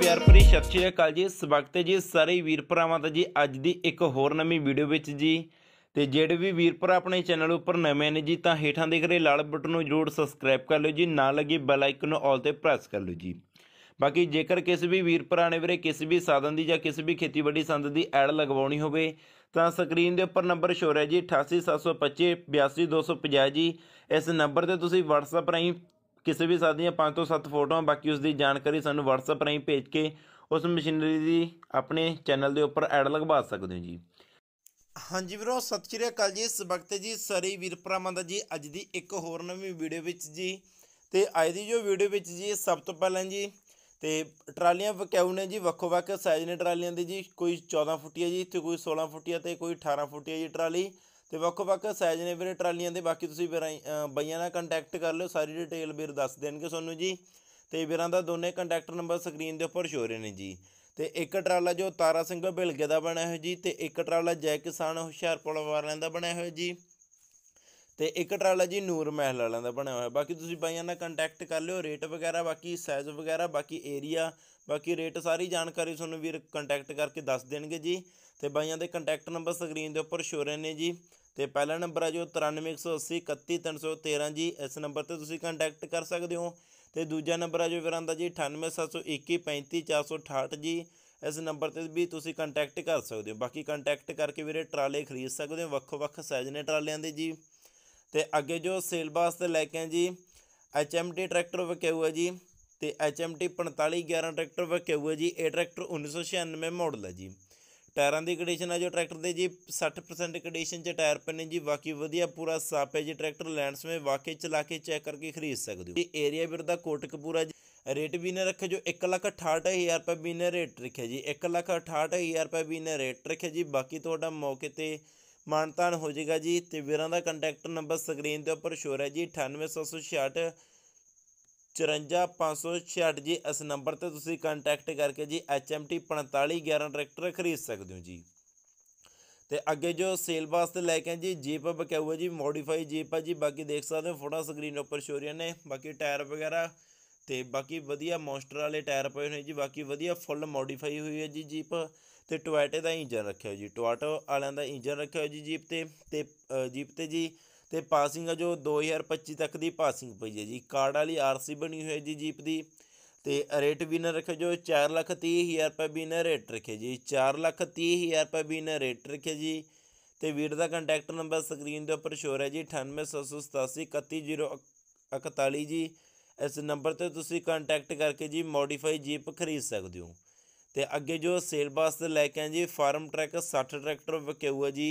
ਪਿਆਰ ਭਰੀ ਸਤਿ ਸ਼੍ਰੀ ਅਕਾਲ ਜੀ ਸਵਾਗਤ ਹੈ ਜੀ ਸਾਰੇ ਵੀਰ ਭਰਾਵਾਂ ਦਾ ਜੀ ਅੱਜ ਦੀ ਇੱਕ ਹੋਰ ਨਵੀਂ ਵੀਡੀਓ ਵਿੱਚ ਜੀ ਤੇ ਜਿਹੜੇ ਵੀ ਵੀਰ ਭਰਾ ਆਪਣੇ ਚੈਨਲ ਉੱਪਰ ਨਵੇਂ ਨੇ ਜੀ ਤਾਂ ਹੇਠਾਂ ਦੇਖ ਰਹੇ ਲਾਲ ਬਟਨ ਨੂੰ ਜਰੂਰ ਸਬਸਕ੍ਰਾਈਬ ਕਰ ਲਓ ਜੀ ਨਾਲ ਲੱਗੇ ਬੈਲ ਆਈਕਨ ਨੂੰ ਆਲ ਤੇ ਪ੍ਰੈਸ ਕਰ ਲਓ ਜੀ ਬਾਕੀ ਜੇਕਰ ਕਿਸੇ ਵੀ ਵੀਰ ਭਰਾ ਨੇ ਵੀਰੇ ਕਿਸੇ ਵੀ ਸਾਧਨ ਦੀ ਜਾਂ ਕਿਸੇ ਵੀ ਖੇਤੀਬਾੜੀ ਸੰਦ ਦੀ ਐਡ ਲਗਵਾਉਣੀ ਹੋਵੇ ਤਾਂ ਸਕਰੀਨ ਦੇ ਉੱਪਰ ਨੰਬਰ ਸ਼ੋਰ ਹੈ ਜੀ 88725 82250 ਜੀ ਇਸ ਨੰਬਰ ਤੇ ਤੁਸੀਂ WhatsApp ਰਾਹੀਂ ਕਿਸੇ ਵੀ ਸਾਥੀ ਦੀਆਂ 5 ਤੋਂ 7 ਫੋਟੋਆਂ ਬਾਕੀ ਉਸ ਦੀ ਜਾਣਕਾਰੀ ਸਾਨੂੰ WhatsApp ਰਾਹੀਂ ਭੇਜ ਕੇ ਉਸ ਮਸ਼ੀਨਰੀ ਦੀ ਆਪਣੇ ਚੈਨਲ ਦੇ ਉੱਪਰ ਐਡ ਲਗਵਾ ਸਕਦੇ ਹੋ ਜੀ ਹਾਂਜੀ ਵੀਰੋ ਸਤਿ ਸ਼੍ਰੀ ਅਕਾਲ ਜੀ ਇਸ ਵਕਤ ਜੀ ਸਰੀ ਵੀਰ ਜੀ ਅੱਜ ਦੀ ਇੱਕ ਹੋਰ ਨਵੀਂ ਵੀਡੀਓ ਵਿੱਚ ਜੀ ਤੇ ਅੱਜ ਦੀ ਜੋ ਵੀਡੀਓ ਵਿੱਚ ਜੀ ਸਭ ਤੋਂ ਪਹਿਲਾਂ ਜੀ ਤੇ ਟਰਾਲੀਆਂ ਵਕਾਉ ਨੇ ਜੀ ਵੱਖੋ ਵੱਖ ਸਾਈਜ਼ ਨੇ ਟਰਾਲੀਆਂ ਦੇ ਜੀ ਕੋਈ 14 ਫੁੱਟੀਆ ਜੀ ਤੇ ਕੋਈ 16 ਫੁੱਟੀਆ ਤੇ ਕੋਈ 18 ਫੁੱਟੀਆ ਜੀ ਟਰਾਲੀ ਤੇ ਵੱਖ-ਵੱਖ ਸਾਈਜ਼ ਨੇ ਵੀਰੇ ਟਰਾਲੀਆਂ ਦੇ ਬਾਕੀ ਤੁਸੀਂ ਬਈਆਂ ਨਾਲ ਕੰਟੈਕਟ ਕਰ ਲਿਓ ਸਾਰੀ ਡਿਟੇਲ ਵੀਰ ਦੱਸ ਦੇਣਗੇ ਤੁਹਾਨੂੰ ਜੀ ਤੇ ਵੀਰਾਂ ਦਾ ਦੋਨੇ ਕੰਟੈਕਟ ਨੰਬਰ ਸਕਰੀਨ ਦੇ ਉੱਪਰ ਸ਼ੋ ਰਹੇ ਨੇ ਜੀ ਤੇ ਇੱਕ ਟਰਾਲਾ ਜੋ ਤਾਰਾ ਸਿੰਘ ਬਿਲਗੇ ਦਾ ਬਣਿਆ ਹੋਇਆ ਜੀ ਤੇ ਇੱਕ ਟਰਾਲਾ ਜੈ ਕਿਸਾਨ ਹੁਸ਼ਿਆਰਪੁਰ ਵਾਲਿਆਂ ਦਾ ਬਣਿਆ ਹੋਇਆ ਜੀ ਤੇ ਇੱਕ ਟਰਾਲਾ ਜੀ ਨੂਰ ਮਹਿਲ ਵਾਲਿਆਂ ਦਾ ਬਣਿਆ ਹੋਇਆ ਬਾਕੀ ਤੁਸੀਂ ਬਾਈਆਂ ਨਾਲ ਕੰਟੈਕਟ ਕਰ ਲਿਓ ਰੇਟ ਵਗੈਰਾ ਬਾਕੀ ਸਾਈਜ਼ ਵਗੈਰਾ ਬਾਕੀ ਏਰੀਆ ਬਾਕੀ ਰੇਟ ਸਾਰੀ ਜਾਣਕਾਰੀ ਤੁਹਾਨੂੰ ਵੀਰ ਕੰਟੈਕਟ ਕਰਕੇ ਦੱਸ ਦੇਣਗੇ ਜੀ ਤੇ ਬਾਈਆਂ ਦੇ ਕੰਟੈਕਟ ਨੰਬਰ ਸਕਰੀਨ ਦੇ ਉੱਪਰ ਸ਼ੋਅ ਰਹੇ ਨੇ ਜੀ ਤੇ ਪਹਿਲਾ ਨੰਬਰ ਆ ਜੋ 9318031313 ਜੀ ਇਸ ਨੰਬਰ ਤੇ ਤੁਸੀਂ ਕੰਟੈਕਟ ਕਰ ਸਕਦੇ ਹੋ ਤੇ ਦੂਜਾ ਨੰਬਰ ਆ ਜੋ ਵੀਰਾਂ ਦਾ ਜੀ 9871155468 ਜੀ ਇਸ ਨੰਬਰ ਤੇ ਵੀ ਤੁਸੀਂ ਕੰਟੈਕਟ ਕਰ ਸਕਦੇ ਹੋ ਬਾਕੀ ਕੰਟੈਕਟ ਕਰਕੇ ਵੀਰੇ ਟਰਾਲੇ ਖਰੀਦ ਸਕਦੇ ਹੋ ਵੱਖ-ਵੱਖ ਸਾਈਜ਼ ਨੇ ਟਰਾਲਿਆਂ ਦੇ ਜੀ ਤੇ ਅੱਗੇ ਜੋ ਸਿਲੇਬਸ ਤੇ ਲੈ ਕੇ ਆ ਜੀ ਐਚਐਮਟੀ ਟਰੈਕਟਰ ਵਕਿਊ ਹੈ ਜੀ ਤੇ ਐਚਐਮਟੀ 4511 ਟਰੈਕਟਰ ਵਕਿਊ ਹੈ ਜੀ ਇਹ ਟਰੈਕਟਰ 1996 ਮਾਡਲ ਹੈ ਜੀ ਟਾਇਰਾਂ ਦੀ ਕੰਡੀਸ਼ਨ ਹੈ ਜੋ ਟਰੈਕਟਰ ਦੇ ਜੀ 60% ਕੰਡੀਸ਼ਨ 'ਚ ਟਾਇਰ ਪਏ ਨੇ ਜੀ ਬਾਕੀ ਵਧੀਆ ਪੂਰਾ ਸਾਫ ਹੈ ਜੀ ਟਰੈਕਟਰ ਲੈਂਡਸ ਵਿੱਚ ਵਾਕਈ ਚਲਾ ਕੇ ਚੈੱਕ ਕਰਕੇ ਖਰੀਦ ਸਕਦੇ ਹੋ ਇਹ ਏਰੀਆ ਵੀਰ ਦਾ ਕੋਟਕਪੂਰਾ ਜੀ ਰੇਟ ਵੀ ਨੇ ਰੱਖੇ ਜੋ 168000 ਰੁਪਏ ਵੀ ਨੇ ਰੇਟ ਰੱਖਿਆ ਜੀ 168000 ਰੁਪਏ ਵੀ ਨੇ ਰੇਟ ਰੱਖਿਆ ਜੀ ਬਾਕੀ ਤੁਹਾਡਾ ਮੌਕੇ ਤੇ ਮਾਨਤਾਨ ਹੋ ਜਾਏਗਾ ਜੀ ਤੇ ਵੀਰਾਂ ਦਾ ਕੰਟੈਕਟ ਨੰਬਰ ਸਕਰੀਨ ਦੇ ਉੱਪਰ ਸ਼ੋਰ ਹੈ ਜੀ 9866 54566 ਜੀ ਇਸ ਨੰਬਰ ਤੇ ਤੁਸੀਂ ਕੰਟੈਕਟ ਕਰਕੇ ਜੀ HMT 4511 ਟਰੈਕਟਰ ਖਰੀਦ ਸਕਦੇ ਹੋ ਜੀ ਤੇ ਅੱਗੇ ਜੋ ਸੇਲ ਵਾਸਤੇ ਲੈ ਕੇ ਜੀ ਜੀਪ ਬਕਾਊ ਜੀ ਮੋਡੀਫਾਈ ਜੀਪ ਆ ਜੀ ਬਾਕੀ ਦੇਖ ਸਕਦੇ ਹੋ ਫੋਟੋ ਸਕਰੀਨ ਉੱਪਰ ਸ਼ੋਅ ਰਿਆ ਨੇ ਬਾਕੀ ਟਾਇਰ ਵਗੈਰਾ ਤੇ ਬਾਕੀ ਵਧੀਆ ਮੌਨਸਟਰ ਵਾਲੇ ਟਾਇਰ ਪਏ ਹੋਏ ਨੇ ਜੀ ਬਾਕੀ ਵਧੀਆ ਫੁੱਲ ਮੋਡੀਫਾਈ ਹੋਈ ਹੈ ਜੀ ਜੀਪ ਤੇ ਟੋਇਟੇ ਦਾ ਇੰਜਨ ਰੱਖਿਆ ਜੀ ਟੋਇਟਾ ਵਾਲਿਆਂ ਦਾ ਇੰਜਨ ਰੱਖਿਆ ਜੀ ਜੀਪ ਤੇ ਤੇ ਜੀਪ ਤੇ ਜੀ ਤੇ ਪਾਸਿੰਗ ਆ ਜੋ 2025 ਤੱਕ ਦੀ ਪਾਸਿੰਗ ਪਈ ਹੈ ਜੀ ਕਾਰਡ ਵਾਲੀ ਆਰਸੀ ਬਣੀ ਹੋਈ ਹੈ ਜੀ ਜੀਪ ਦੀ ਤੇ ਰੇਟ ਵਿਨਰ ਰੱਖਿਆ ਜੋ 4 ਲੱਖ 30 ਹਜ਼ਾਰ ਰੁਪਏ ਵਿਨਰ ਰੇਟ ਰੱਖਿਆ ਜੀ 4 ਲੱਖ 30 ਹਜ਼ਾਰ ਰੁਪਏ ਵਿਨਰ ਰੇਟ ਰੱਖਿਆ ਜੀ ਤੇ ਵੀਰ ਦਾ ਕੰਟੈਕਟ ਨੰਬਰ ਸਕਰੀਨ ਦੇ ਉੱਪਰ ਸ਼ੋਰ ਹੈ ਜੀ 9877831041 ਜੀ ਇਸ ਨੰਬਰ ਤੇ ਤੁਸੀਂ ਕੰਟੈਕਟ ਕਰਕੇ ਜੀ ਮੋਡੀਫਾਈ ਜੀਪ ਖਰੀਦ ਸਕਦੇ ਹੋ ਤੇ ਅੱਗੇ ਜੋ ਸੇਲ ਬੱਸ ਦੇ ਲੈ ਕੇ ਆ ਜੀ ਫਾਰਮ ਟਰੈਕ 60 ਟਰੈਕਟਰ ਵਕਿਊ ਹੈ ਜੀ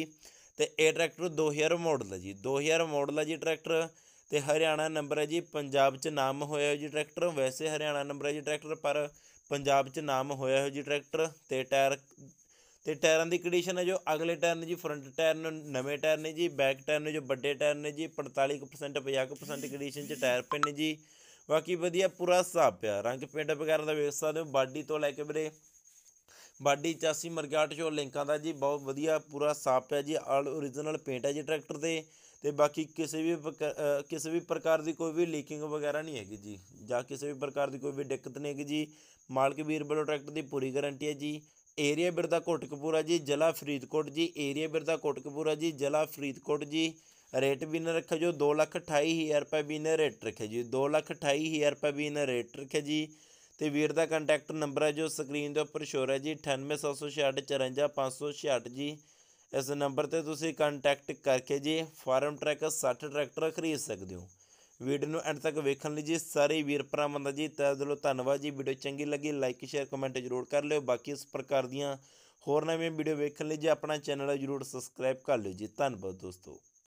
ਤੇ ਇਹ ਟਰੈਕਟਰ 2000 ਮਾਡਲ ਹੈ ਜੀ 2000 ਮਾਡਲ ਹੈ ਜੀ ਟਰੈਕਟਰ ਤੇ ਹਰਿਆਣਾ ਨੰਬਰ ਹੈ ਜੀ ਪੰਜਾਬ 'ਚ ਨਾਮ ਹੋਇਆ ਜੀ ਟਰੈਕਟਰ ਵੈਸੇ ਹਰਿਆਣਾ ਨੰਬਰ ਹੈ ਜੀ ਟਰੈਕਟਰ ਪਰ ਪੰਜਾਬ 'ਚ ਨਾਮ ਹੋਇਆ ਹੈ ਜੀ ਟਰੈਕਟਰ ਤੇ ਟਾਇਰ ਤੇ ਟਾਇਰਾਂ ਦੀ ਕੰਡੀਸ਼ਨ ਹੈ ਜੋ ਅਗਲੇ ਟਾਇਰ ਨੇ ਜੀ ਫਰੰਟ ਟਾਇਰ ਨੇ ਨਵੇਂ ਟਾਇਰ ਨੇ ਜੀ ਬੈਕ ਟਾਇਰ ਨੇ ਜੋ ਵੱਡੇ ਟਾਇਰ ਨੇ ਜੀ 45% 50% ਕੰਡੀਸ਼ਨ 'ਚ ਟਾਇਰ ਪੈਣੇ ਨੇ ਜੀ ਬਾਕੀ ਵਧੀਆ ਪੂਰਾ ਹਿਸਾਬ ਪਿਆ ਰੰਗ ਪੇਂਟ ਵਗੈਰਾ ਦਾ ਵੇਖ ਸਕਦੇ ਹੋ ਬਾਡੀ ਤੋਂ ਲੈ ਕੇ ਵੀਰੇ ਬਾਡੀ ਚਾਸੀ ਮਰਗਾਟ ਸ਼ੋ ਲਿੰਕਾਂ ਦਾ ਜੀ ਬਹੁਤ ਵਧੀਆ ਪੂਰਾ ਸਾਫ ਹੈ ਜੀ ਆਲ ओरिजिनल ਪੇਂਟ ਹੈ ਜੀ ਟਰੈਕਟਰ ਤੇ ਤੇ ਬਾਕੀ ਕਿਸੇ ਵੀ ਕਿਸੇ ਵੀ ਪ੍ਰਕਾਰ ਦੀ ਕੋਈ ਵੀ ਲੀਕਿੰਗ ਵਗੈਰਾ ਨਹੀਂ ਹੈਗੀ ਜੀ ਜਾਂ ਕਿਸੇ ਵੀ ਪ੍ਰਕਾਰ ਦੀ ਕੋਈ ਵੀ ਦਿੱਕਤ ਨਹੀਂ ਹੈਗੀ ਜੀ ਮਾਲਕ ਵੀਰ ਵੱਲੋਂ ਟਰੈਕਟਰ ਦੀ ਪੂਰੀ ਗਾਰੰਟੀ ਹੈ ਜੀ ਏਰੀਆ ਬਿਰਦਾ ਕੋਟਕਪੂਰਾ ਜੀ ਜ਼ਿਲ੍ਹਾ ਫਰੀਦਕੋਟ ਜੀ ਏਰੀਆ ਬਿਰਦਾ ਕੋਟਕਪੂਰਾ ਜੀ ਜ਼ਿਲ੍ਹਾ ਫਰੀਦਕੋਟ ਜੀ ਰੇਟ ਵੀ ਨਾ ਰੱਖਿਓ ਜੋ 2 ਲੱਖ ਰੁਪਏ ਵੀ ਨੇ ਰੇਟ ਰੱਖਿਆ ਜੀ 2 ਲੱਖ ਰੁਪਏ ਵੀ ਨੇ ਰੇਟ ਰੱਖਿਆ ਜੀ ਤੇ ਵੀਰ ਦਾ ਕੰਟੈਕਟ ਨੰਬਰ ਹੈ ਜੋ ਸਕਰੀਨ ਦੇ ਉੱਪਰ ਸ਼ੋਰ ਹੈ ਜੀ 9876644566 ਜੀ ਇਸ ਨੰਬਰ ਤੇ ਤੁਸੀਂ ਕੰਟੈਕਟ ਕਰਕੇ ਜੀ ਫਾਰਮ ਟਰੈਕ 60 ਟਰੈਕਟਰ ਖਰੀਦ ਸਕਦੇ ਹੋ ਵੀਡੀਓ ਨੂੰ ਐਂਡ ਤੱਕ ਵੇਖਣ ਲਈ ਜੀ ਸਾਰੇ ਵੀਰ ਭਰਾਵਾਂ ਦਾ ਜੀ ਤਹਿ ਦਿਲੋਂ ਧੰਨਵਾਦ ਜੀ ਵੀਡੀਓ ਚੰਗੀ ਲੱਗੀ ਲਾਈਕ ਸ਼ੇਅਰ ਕਮੈਂਟ ਜ਼ਰੂਰ ਕਰ ਲਿਓ ਬਾਕੀ ਇਸ ਪ੍ਰਕਾਰ ਦੀਆਂ ਹੋਰ ਨਵੀਆਂ ਵੀਡੀਓ ਵੇਖਣ ਲਈ ਜੀ ਆਪਣਾ ਚੈਨਲ ਜ਼ਰੂਰ ਸਬਸਕ੍ਰਾਈਬ ਕਰ ਲਿਓ ਜੀ ਧੰਨਵਾਦ ਦੋਸਤੋ